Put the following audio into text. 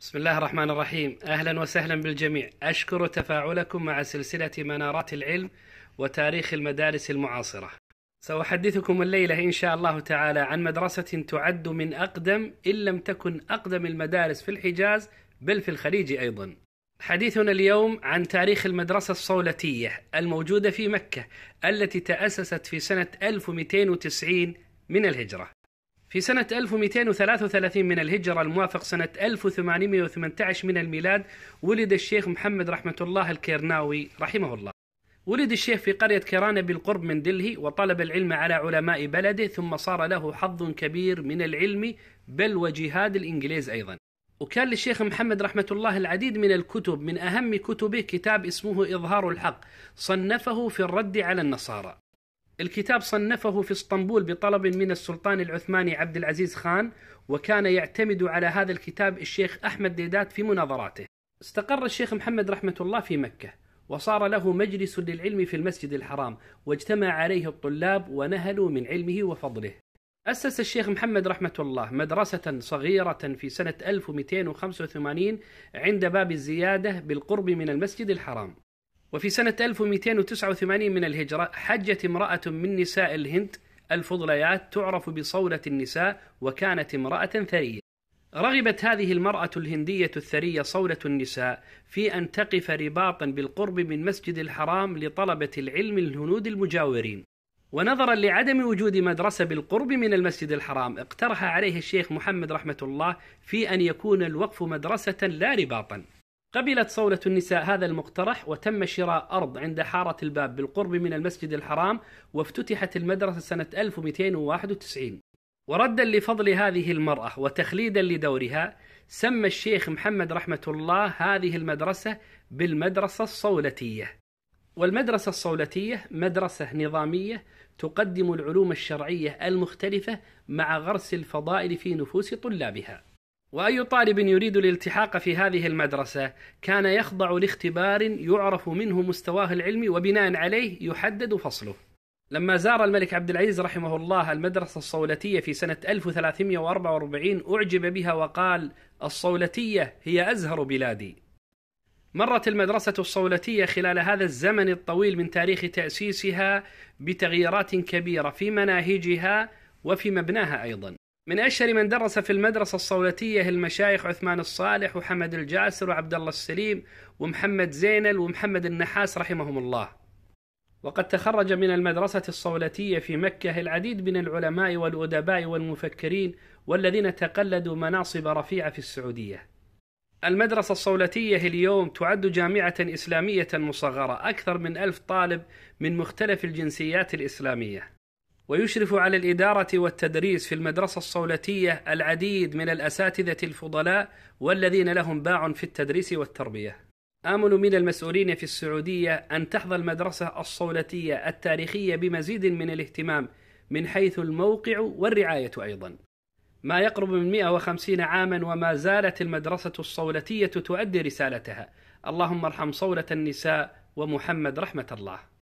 بسم الله الرحمن الرحيم أهلا وسهلا بالجميع أشكر تفاعلكم مع سلسلة منارات العلم وتاريخ المدارس المعاصرة سأحدثكم الليلة إن شاء الله تعالى عن مدرسة تعد من أقدم إن لم تكن أقدم المدارس في الحجاز بل في الخليج أيضا حديثنا اليوم عن تاريخ المدرسة الصولتية الموجودة في مكة التي تأسست في سنة 1290 من الهجرة في سنة 1233 من الهجرة الموافق سنة 1818 من الميلاد ولد الشيخ محمد رحمة الله الكيرناوي رحمه الله ولد الشيخ في قرية كيرانة بالقرب من دلهي وطلب العلم على علماء بلده ثم صار له حظ كبير من العلم بل وجهاد الإنجليز أيضا وكان للشيخ محمد رحمة الله العديد من الكتب من أهم كتبه كتاب اسمه إظهار الحق صنفه في الرد على النصارى الكتاب صنفه في اسطنبول بطلب من السلطان العثماني عبد العزيز خان وكان يعتمد على هذا الكتاب الشيخ أحمد ديدات في مناظراته استقر الشيخ محمد رحمة الله في مكة وصار له مجلس للعلم في المسجد الحرام واجتمع عليه الطلاب ونهلوا من علمه وفضله أسس الشيخ محمد رحمة الله مدرسة صغيرة في سنة 1285 عند باب الزيادة بالقرب من المسجد الحرام وفي سنة 1289 من الهجرة حجت امرأة من نساء الهند الفضليات تعرف بصولة النساء وكانت امرأة ثرية رغبت هذه المرأة الهندية الثرية صولة النساء في أن تقف رباطا بالقرب من مسجد الحرام لطلبة العلم الهنود المجاورين ونظرا لعدم وجود مدرسة بالقرب من المسجد الحرام اقترح عليه الشيخ محمد رحمة الله في أن يكون الوقف مدرسة لا رباطا قبلت صولة النساء هذا المقترح وتم شراء أرض عند حارة الباب بالقرب من المسجد الحرام وافتتحت المدرسة سنة 1291 وردا لفضل هذه المرأة وتخليدا لدورها سمى الشيخ محمد رحمة الله هذه المدرسة بالمدرسة الصولتية والمدرسة الصولتية مدرسة نظامية تقدم العلوم الشرعية المختلفة مع غرس الفضائل في نفوس طلابها واي طالب يريد الالتحاق في هذه المدرسه كان يخضع لاختبار يعرف منه مستواه العلمي وبناء عليه يحدد فصله. لما زار الملك عبد العزيز رحمه الله المدرسه الصولتيه في سنه 1344 اعجب بها وقال: الصولتيه هي ازهر بلادي. مرت المدرسه الصولتيه خلال هذا الزمن الطويل من تاريخ تاسيسها بتغييرات كبيره في مناهجها وفي مبناها ايضا. من أشهر من درس في المدرسة الصولتية المشايخ عثمان الصالح وحمد الجاسر وعبد الله السليم ومحمد زينل ومحمد النحاس رحمهم الله وقد تخرج من المدرسة الصولتية في مكة العديد من العلماء والأدباء والمفكرين والذين تقلدوا مناصب رفيعة في السعودية المدرسة الصولتية اليوم تعد جامعة إسلامية مصغرة أكثر من ألف طالب من مختلف الجنسيات الإسلامية ويشرف على الإدارة والتدريس في المدرسة الصولتية العديد من الأساتذة الفضلاء والذين لهم باع في التدريس والتربية. آمل من المسؤولين في السعودية أن تحظى المدرسة الصولتية التاريخية بمزيد من الاهتمام من حيث الموقع والرعاية أيضا. ما يقرب من 150 عاما وما زالت المدرسة الصولتية تؤدي رسالتها. اللهم ارحم صولة النساء ومحمد رحمة الله.